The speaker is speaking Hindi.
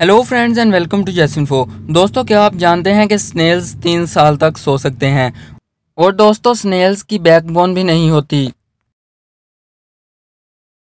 hello friends and welcome to जैसिन फो दोस्तों क्या आप जानते हैं कि स्नेल्स तीन साल तक सो सकते हैं और दोस्तों स्नेल्स की बैकबोन भी नहीं होती